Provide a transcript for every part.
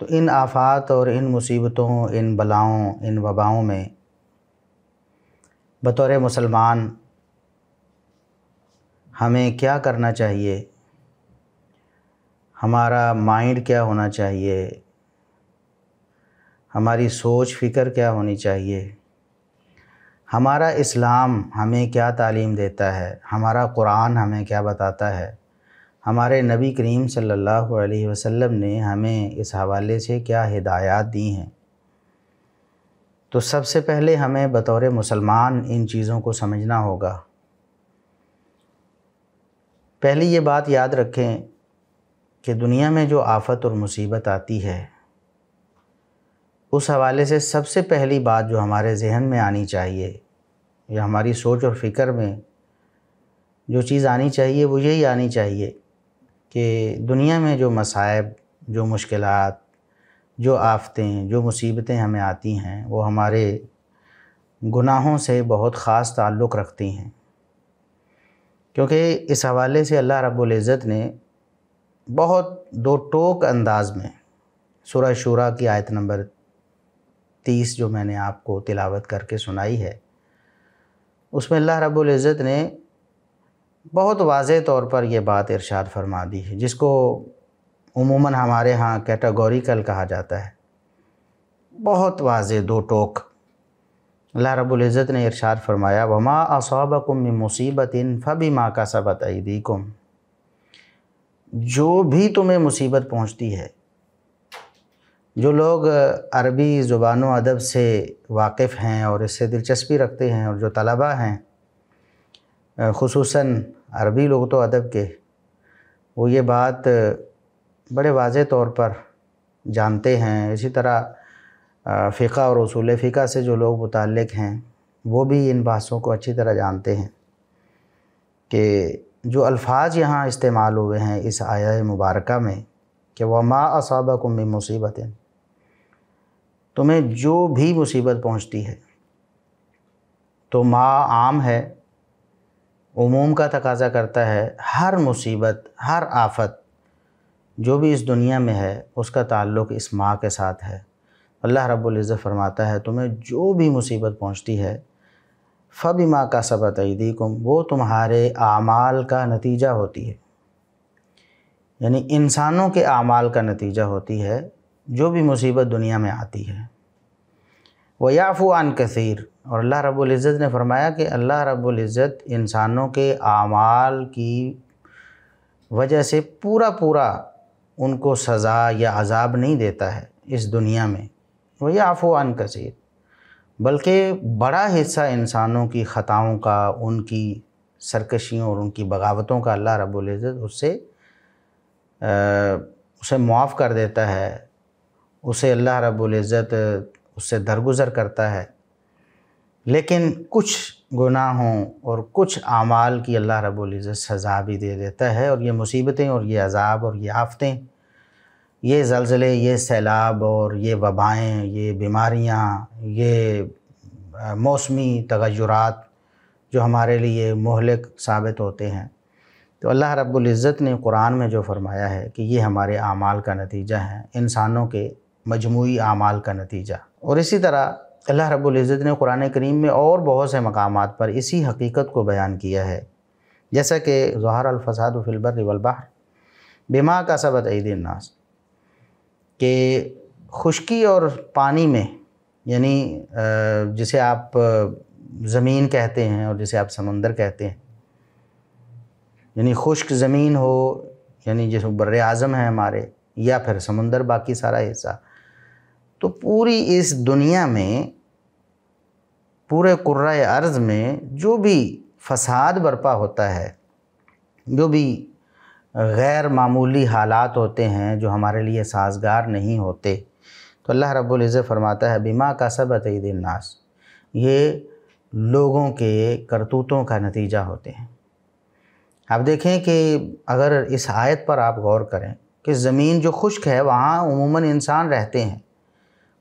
तो इन आफ़ात और इन मुसीबतों इन बलाओं इन वबाओं में बतौर मुसलमान हमें क्या करना चाहिए हमारा माइंड क्या होना चाहिए हमारी सोच फ़िक्र क्या होनी चाहिए हमारा इस्लाम हमें क्या तालीम देता है हमारा कुरान हमें क्या बताता है हमारे नबी करीम सल्लल्लाहु अलैहि वसल्लम ने हमें इस हवाले से क्या हिदायत दी हैं तो सबसे पहले हमें बतौर मुसलमान इन चीज़ों को समझना होगा पहली ये बात याद रखें कि दुनिया में जो आफत और मुसीबत आती है उस हवाले से सबसे पहली बात जो हमारे जहन में आनी चाहिए या हमारी सोच और फिक्र में जो चीज़ आनी चाहिए वो यही आनी चाहिए कि दुनिया में जो मसायब जो मुश्किल जो आफतें जो मुसीबतें हमें आती हैं वो हमारे गुनाहों से बहुत ख़ास ताल्लुक़ रखती हैं क्योंकि इस हवाले से अल्लाह रब्बुल इज़्ज़त ने बहुत दो टोक अंदाज में सूरह शूरा की आयत नंबर तीस जो मैंने आपको तिलावत करके सुनाई है उसमें अल्लाह रब्बुल इज़्ज़त ने बहुत वाज तौर पर यह बात इरशाद फरमा दी है जिसको उमूमन हमारे यहाँ कैटागोरिकल कहा जाता है बहुत वाज दो टोक अल्लाह रबुल्ज़त ने इरशाद फरमाया वमा असबकुम मुसीबत इन फ़बी माँ का सबत कुम जो भी तुम्हें मुसीबत पहुँचती है जो लोग अरबी ज़ुबान अदब से वाकिफ़ हैं और इससे दिलचस्पी रखते हैं और जो तलबा हैं खसूस अरबी लोग तो अदब के वो ये बात बड़े वाज तौर पर जानते हैं इसी तरह फ़िका और असूल फ़िका से जो लोग मुतल हैं वो भी इन बातों को अच्छी तरह जानते हैं कि जो अल्फाज यहाँ इस्तेमाल हुए हैं इस आया मुबारक में कि वह माँ असाबा कुम मुसीबत तुम्हें जो भी मुसीबत पहुँचती है तो माँ आम है उमूम का तकाजा करता है हर मुसीबत हर आफत जो भी इस दुनिया में है उसका ताल्लुक़ इस माँ के साथ है अल्लाह रब्बुल इज़्ज़त फरमाता है तुम्हें जो भी मुसीबत पहुँचती है फ़बी माँ का सबत कुम वो तुम्हारे आमाल का नतीजा होती है यानी इंसानों के आमाल का नतीजा होती है जो भी मुसीबत दुनिया में आती है व याफ़ु आन कसीर और अल्लाह रब्ज़त ने फरमाया कि अल्लाह रब्ज़त इंसानों के आमाल की वजह से पूरा पूरा उनको सज़ा या अजाब नहीं देता है इस दुनिया में वो ये आफवान कसीर बल्कि बड़ा हिस्सा इंसानों की ख़ताओं का उनकी सरकशियों और उनकी बगावतों का अल्लाह रब्ज़त उससे उसे, उसे मुआफ़ कर देता है उसे अल्लाह रब्ज़त उससे दरगुजर करता है लेकिन कुछ गुनाहों और कुछ अमाल की अल्लाह रबुल्ज़त सज़ा भी दे देता है और ये मुसीबतें और ये अजाब और ये आफतें ये ज़लज़ले ये सैलाब और ये वबाएँ ये बीमारियाँ ये मौसमी तगैरत जो हमारे लिए मोहलक साबित होते हैं तो अल्लाह इज़्ज़त ने कुरान में जो फरमाया है कि ये हमारे आमाल का नतीजा है इंसानों के मजमू आमाल का नतीजा और इसी तरह अल्लाह रब्ज़त ने कुरान करीम में और बहुत से मकाम पर इसी हकीकत को बयान किया है जैसा कि जहर अलफसाद फिलबर वलबहर बीमा का सबत ईदनास के खुशकी और पानी में यानी जिसे आप ज़मीन कहते हैं और जिसे आप समंदर कहते हैं यानी खुश्क ज़मीन हो यानी जैसे बर आज़म है हमारे या फिर समंदर बाकी सारा हिस्सा तो पूरी इस दुनिया में पूरे कुर्रा अर्ज़ में जो भी फसाद बरपा होता है जो भी गैर मामूली हालात होते हैं जो हमारे लिए साजगार नहीं होते तो अल्लाह रब्बुल इज़्ज़त फरमाता है बीमा का सब नास ये लोगों के करतूतों का नतीजा होते हैं आप देखें कि अगर इस आयत पर आप गौर करें कि ज़मीन जो खुश्क है वहाँ उमूमन इंसान रहते हैं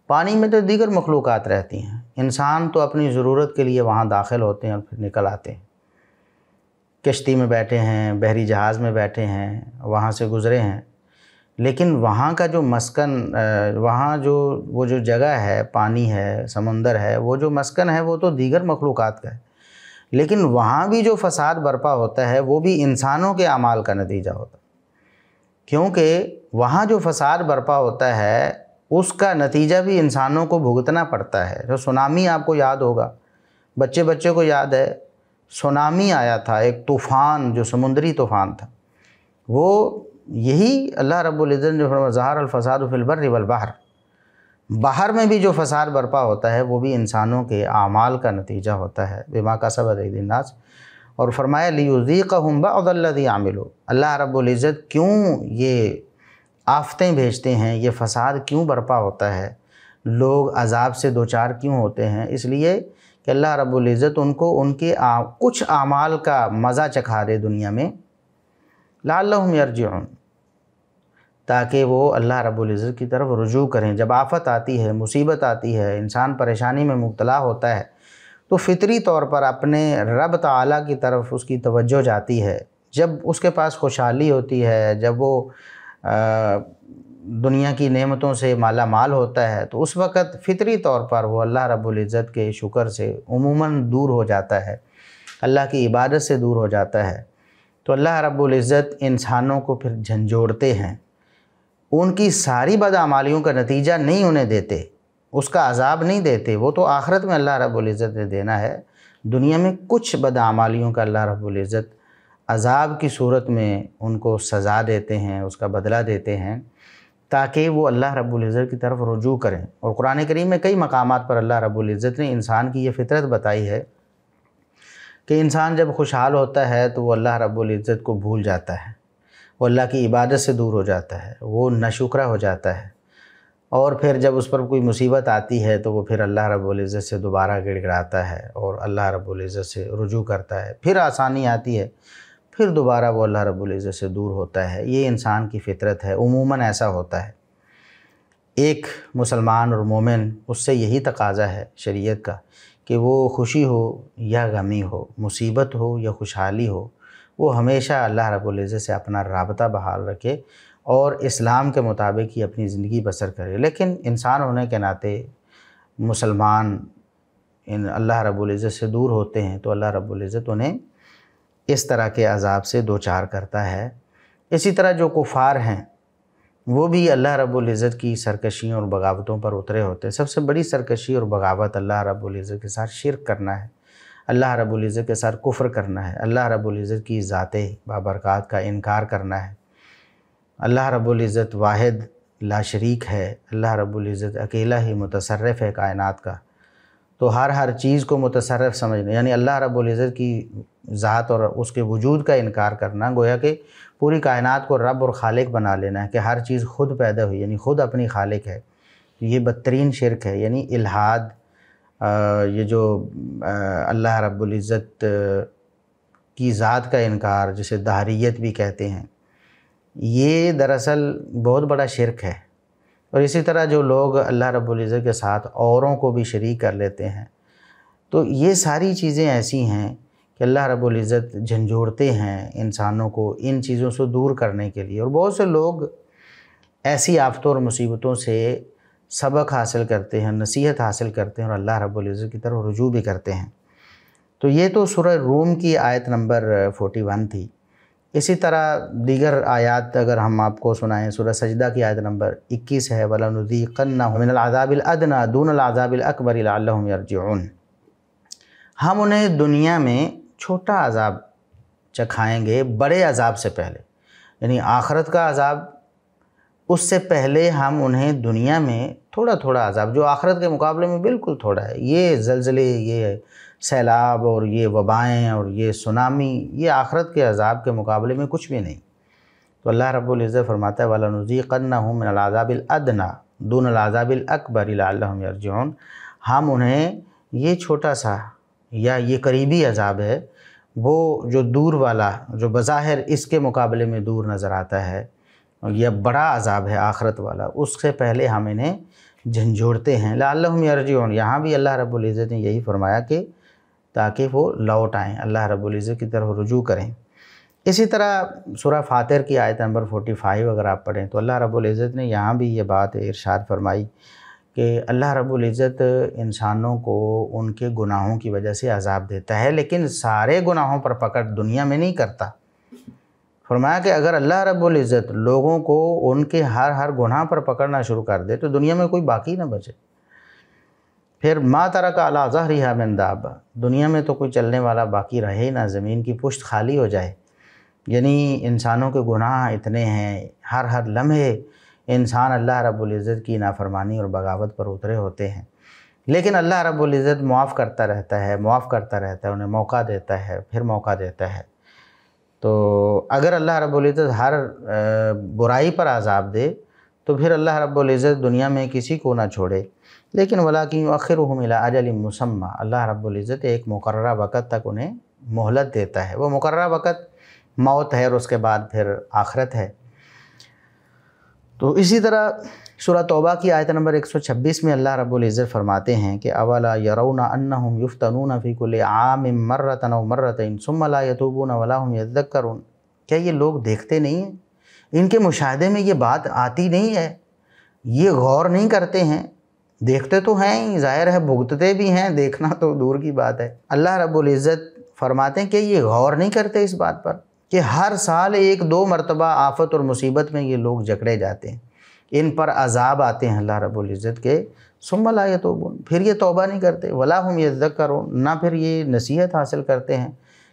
पानी में तो दीगर मखलूक रहती हैं इंसान तो अपनी ज़रूरत के लिए वहाँ दाखिल होते हैं और फिर निकल आते हैं किश्ती में बैठे हैं बहरी जहाज़ में बैठे हैं वहाँ से गुज़रे हैं लेकिन वहाँ का जो मस्कन वहाँ जो वो जो जगह है पानी है समंदर है वो जो मस्कन है वो तो दीगर मखलूक का है लेकिन वहाँ भी जो फसाद बर्पा होता है वो भी इंसानों के अमाल का नतीजा होता है क्योंकि वहाँ जो फसाद बर्पा होता है उसका नतीजा भी इंसानों को भुगतना पड़ता है जो सुनामी आपको याद होगा बच्चे बच्चे को याद है सुनामी आया था एक तूफ़ान जो समुद्री तूफ़ान था वो यही अल्लाह रब्ज़त जो फरमा ज़हर अलफसाद फिलबर बाहर में भी जो फसाद बरपा होता है वो भी इंसानों के अमाल का नतीजा होता है बिमा का सब नाज और फरमाया लियुज़ी का हम अल्लाह आमिल अल्लाह रब्ज़त क्यों ये आफतें भेजते हैं ये फ़साद क्यों बर्पा होता है लोग अजाब से दो चार क्यों होते हैं इसलिए कि अल्लाह रब्ज़त उनको उनके आ, कुछ आमाल का मज़ा चखा दे दुनिया में लालहम यरजन ताकि वो अल्लाह रब्ज़त की तरफ रुजू करें जब आफत आती है मुसीबत आती है इंसान परेशानी में मुबतला होता है तो फितरी तौर पर अपने रब तला की तरफ उसकी तवज्जो जाती है जब उसके पास खुशहाली होती है जब वो दुनिया की नेमतों से माला माल होता है तो उस वक़्त फ़ितरी तौर पर वो अल्लाह रब्बुल इज़्ज़त के शुक्र से उमूमन दूर हो जाता है अल्लाह की इबादत से दूर हो जाता है तो अल्लाह रब्बुल इज़्ज़त इंसानों को फिर झंझोड़ते हैं उनकी सारी बदामालियों का नतीजा नहीं उन्हें देते उसका अजाब नहीं देते वो तो आखरत में अल्लाह रब्बुल इज़्ज़त ने देना है दुनिया में कुछ बदामालियों का अल्लाह रब्बुल इज़्ज़त अजाब की सूरत में उनको सज़ा देते हैं उसका बदला देते हैं ताकि वो अल्लाह रब्ज़त की तरफ रुजू करें और कुरान करीम में कई मकाम पर अल्लाह रब्ज़त ने इंसान की ये फितरत बताई है कि इंसान जब खुशहाल होता है तो वो अल्लाह रब्ज़त को भूल जाता है वो अल्लाह की इबादत से दूर हो जाता है वो नशुक्रा हो जाता है और फिर जब उस पर कोई मुसीबत आती है तो वो फिर अल्लाह रब्ज़त से दोबारा गिड़गिड़ाता है और अल्लाह रब्ज़त से रुजू करता है फिर आसानी आती है फिर दोबारा वो अल्लाह रब्ज़त से दूर होता है ये इंसान की फितरत है उमूमा ऐसा होता है एक मुसलमान और मोमिन उससे यही तकाजा है शरीयत का कि वो खुशी हो या गमी हो मुसीबत हो या खुशहाली हो वो हमेशा अल्लाह रब्ज़त से अपना रबता बहाल रखे और इस्लाम के मुताबिक ही अपनी ज़िंदगी बसर करे लेकिन इंसान होने के नाते मुसलमान इन अल्लाह रब्ज़त से दूर होते हैं तो अल्लाह रब्ज़त उन्हें इस तरह के अजाब से दो चार करता है इसी तरह जो कुफ़ार हैं वो भी अल्लाह रब्ज़त की सरकशियों और बगावतों पर उतरे होते हैं सबसे बड़ी सरकशी और बगावत अल्लाह रब्ज़त के साथ शिरक करना है अल्लाह रब्ज़त के साथ कुफ्र करना है अल्लाह रब्ज़त की ज़ात बाबरक़ात का इनकार करना है अल्लाह रब्ज़त वाहिद शरीक है अल्लाह रब्ज़त अकेला ही मुतसरफ़ है कायनात का तो हर हर चीज़ को मुतसरफ़ समझना यानी अल्लाह रब्ज़त की ज़ात और उसके वजूद का इनकार करना गोया कि पूरी कायनात को रब और खालिक बना लेना है कि हर चीज़ खुद पैदा हुई यानी खुद अपनी खालिक है ये बदतरीन शिरक है यानी इल्हाद ये जो अल्लाह रब्ज़त की ज़ात का इनकार जिसे दाहरीत भी कहते हैं ये दरअसल बहुत बड़ा शिरक है और इसी तरह जो लोग अल्लाह रब्ज़त के साथ औरों को भी शरीक कर लेते हैं तो ये सारी चीज़ें ऐसी हैं कि अल्लाह रब्ज़त झंझोड़ते हैं इंसानों को इन चीज़ों से दूर करने के लिए और बहुत से लोग ऐसी आफ़तों और मुसीबतों से सबक हासिल करते हैं नसीहत हासिल करते हैं और अल्लाह रब्ज़त की तरफ रुजू भी करते हैं तो ये तो सुरह रूम की आयत नंबर वन थी इसी तरह दीगर आयात अगर हम आपको सुनाएं सूरह सजदा की आयत नंबर 21 है वलनुदीक़न्नामिनज़ाबिलदना दूनज़ाबिलकबर अकबर हम उन्हें दुनिया में छोटा अजाब चखाएंगे बड़े अजाब से पहले यानी आखरत का अजाब उससे पहले हम उन्हें दुनिया में थोड़ा थोड़ा अजाब जो आखरत के मुकाबले में बिल्कुल थोड़ा है ये जलजले ये सैलाब और ये वबाएँ और ये सुनामी ये आखरत के अजाब के मुकाबले में कुछ भी नहीं तो अल्लाह रब्ज़त फरमाता है वाला नज़ीक़न हूँ मिन अलाज़ाबिलदना दून अलाज़ाबिल अकबर यरजोन हम उन्हें ये छोटा सा या ये करीबी अजाब है वो जो दूर वाला जो बज़ाहिर इसके मुकाबले में दूर नज़र आता है यह बड़ा अजाब है आखरत वाला उससे पहले हम इन्हें झंझोड़ते हैं लाल यरजोन यहाँ भी अल्लाह रब्ज़त ने यही फरमाया कि ताकि वो लौट आएँ अल्लाह रबुल्ज़त की तरफ रुजू करें इसी तरह सुरह फातिर की आयत नंबर 45 अगर आप पढ़ें तो अल्लाह रबुल्ज़त ने यहाँ भी ये बात इरशाद फरमाई कि अल्लाह रबुल्ज़त इंसानों को उनके गुनाहों की वजह से अजाब देता है लेकिन सारे गुनाहों पर पकड़ दुनिया में नहीं करता फरमाया कि अगर अल्लाह रबुल्ज़त लोगों को उनके हर हर गुनाह पर पकड़ना शुरू कर दे तो दुनिया में कोई बाकी ना बचे फिर माँ तरह का अला ज़हरी हामिंदाब दुनिया में तो कोई चलने वाला बाकी रहे ही ना ज़मीन की पुश्त खाली हो जाए यानी इंसानों के गुनाह इतने हैं हर हर लम्हे इंसान अल्लाह रब्ज़त की नाफरमानी और बगावत पर उतरे होते हैं लेकिन अल्लाह रब्ज़त मुआफ़ करता रहता है मुआफ़ करता रहता है उन्हें मौका देता है फिर मौका देता है तो अगर अल्लाह रब्ज़त हर बुराई पर आज़ाब दे तो फिर अल्लाह रबुल्ज़त दुनिया में किसी को ना छोड़े लेकिन वला कि आखिर मिला अजल मुसम्मा अल्लाह रब्ज़त एक मुकर वक़्त तक उन्हें मोहलत देता है वो मुकर वक़्त मौत है और उसके बाद फिर आखरत है तो इसी तरह सूरह तौबा की आयत नंबर 126 में अल्लाह रब्ज़त फरमाते हैं कि अवला यरौना अन्नहुम युफ्तनून फ़ीकुल आम मर्रतन मर्रतिन सुमला यतूबून वलाहम यदक्करून क्या ये लोग देखते नहीं हैं इनके मुशाहदे में ये बात आती नहीं है ये गौर नहीं करते हैं देखते तो हैं ज़ाहिर है भुगतते भी हैं देखना तो दूर की बात है अल्लाह रब्बुल इज़्ज़त फरमाते हैं कि ये गौर नहीं करते इस बात पर कि हर साल एक दो मरतबा आफत और मुसीबत में ये लोग जकड़े जाते हैं इन पर अजाब आते हैं अल्लाह रब्बुल इज़्ज़त के सुम्बला ये तोबन फिर ये तौबा नहीं करते वला हम यजक करो ना फिर ये नसीहत हासिल करते हैं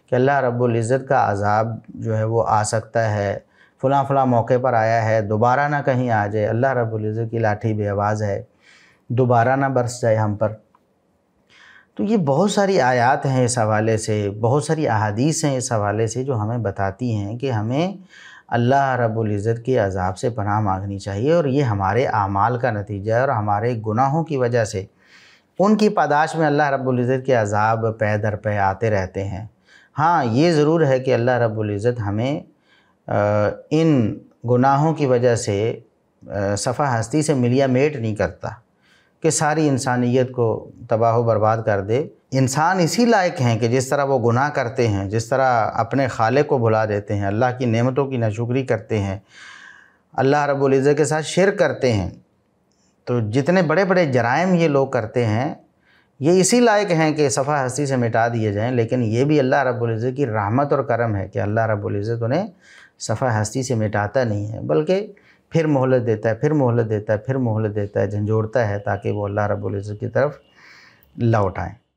कि अल्लाह रब्बुल इज़्ज़त का अजाब जो है वो आ सकता है फ़लाँ फ़लाँ मौके पर आया है दोबारा ना कहीं आ जाए अल्लाह रब्बुल इज़्ज़त की लाठी बेआवाज़ है दोबारा ना बरस जाए हम पर तो ये बहुत सारी आयात हैं इस हवाले से बहुत सारी अहादीस हैं इस हवाले से जो हमें बताती हैं कि हमें अल्लाह रब्ज़त के अजाब से पनाह मांगनी चाहिए और ये हमारे अमाल का नतीजा है और हमारे गुनाहों की वजह से उनकी पादाश में अल्लाह रब्ज़त के अजाब पै दर पै आते रहते हैं हाँ ये ज़रूर है कि अल्लाह रब्ज़त हमें इन गुनाहों की वजह से सफ़ा हस्ती से मिलिया मेट नहीं करता कि सारी इंसानियत को तबाह बर्बाद कर दे इंसान इसी लायक हैं कि जिस तरह वो गुनाह करते हैं जिस तरह अपने खाले को भुला देते हैं अल्लाह की नेमतों की नशुक्री करते हैं अल्लाह रब्ज़ के साथ शिर करते हैं तो जितने बड़े बड़े जराइम ये लोग करते हैं ये इसी लायक हैं कि सफ़ा हस्ती से मिटा दिए जाएँ लेकिन ये भी अल्लाह रब्ज़ की रहमत और करम है कि अल्लाह रब्ज़ उन्हें सफ़ा हस्ती से मिटाता नहीं है बल्कि फिर मोहलत देता है फिर मोहलत देता है फिर मोहलत देता है झंझोड़ता है ताकि वो अल्लाह रब्बुल इज़्ज़त की तरफ लौट आएँ